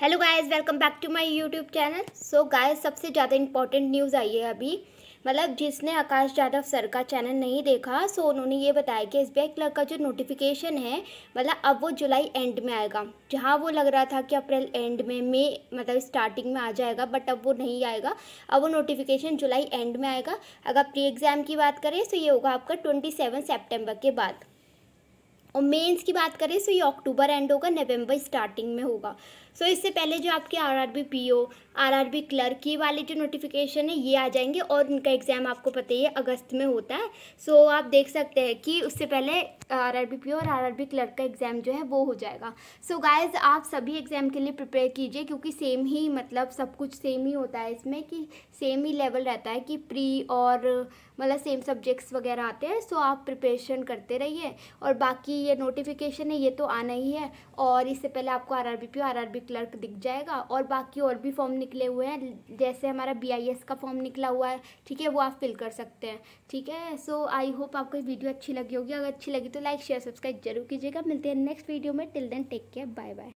hello guys welcome back to my YouTube channel so guys सबसे ज़्यादा important news आई है अभी मतलब जिसने आकाश यादव सर का चैनल नहीं देखा सो उन्होंने ये बताया कि एस बी क्लर्क का जो नोटिफिकेशन है मतलब अब वो जुलाई एंड में आएगा जहाँ वो लग रहा था कि अप्रैल एंड में मे मतलब स्टार्टिंग में आ जाएगा बट अब वो नहीं आएगा अब वो नोटिफिकेशन जुलाई एंड में आएगा अगर प्री एग्ज़ाम की बात करें तो ये होगा आपका ट्वेंटी सेवन के बाद और मेंस की बात करें सो ये अक्टूबर एंड होगा नवंबर स्टार्टिंग में होगा सो so, इससे पहले जो आपके R R B P O R R B clerk ये वाले जो नोटिफिकेशन है ये आ जाएंगे और उनका एग्ज़ाम आपको पता ही है अगस्त में होता है सो so, आप देख सकते हैं कि उससे पहले R R B P O और आर आर बी क्लर्क का एग्ज़ाम जो है वो हो जाएगा सो so, गाइज आप सभी एग्ज़ाम के लिए प्रिपेयर कीजिए क्योंकि सेम ही मतलब सब कुछ सेम ही होता है इसमें कि सेम ही लेवल रहता है कि प्री और मतलब सेम सब्जेक्ट्स वगैरह आते हैं सो so, आप प्रिपरेशन करते रहिए और बाकी ये नोटिफिकेशन है ये तो आना ही है और इससे पहले आपको R R B P R R B clerk दिख जाएगा और बाकी और भी फॉर्म निकले हुए हैं जैसे हमारा बी आई एस का फॉर्म निकला हुआ है ठीक है वो आप फिल कर सकते हैं ठीक है सो आई होप आपको वीडियो अच्छी लगी होगी अगर अच्छी लगी तो लाइक शेयर सब्सक्राइब जरूर कीजिएगा मिलते हैं नेक्स्ट वीडियो में till then take care bye bye